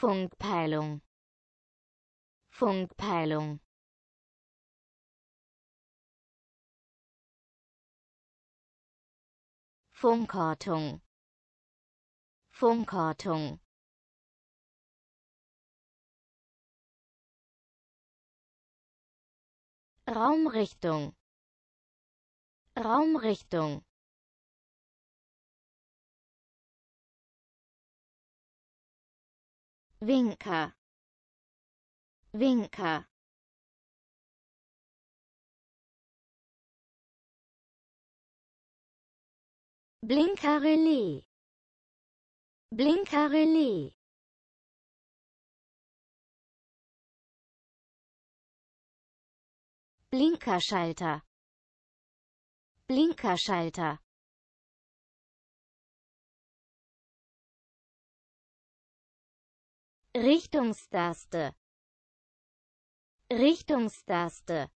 Funkpeilung Funkpeilung Funkortung Funkortung Raumrichtung Raumrichtung Winker Winker Blinkerrelais Blinkerrelais Blinkerschalter Blinkerschalter Richtungstaste Richtungstaste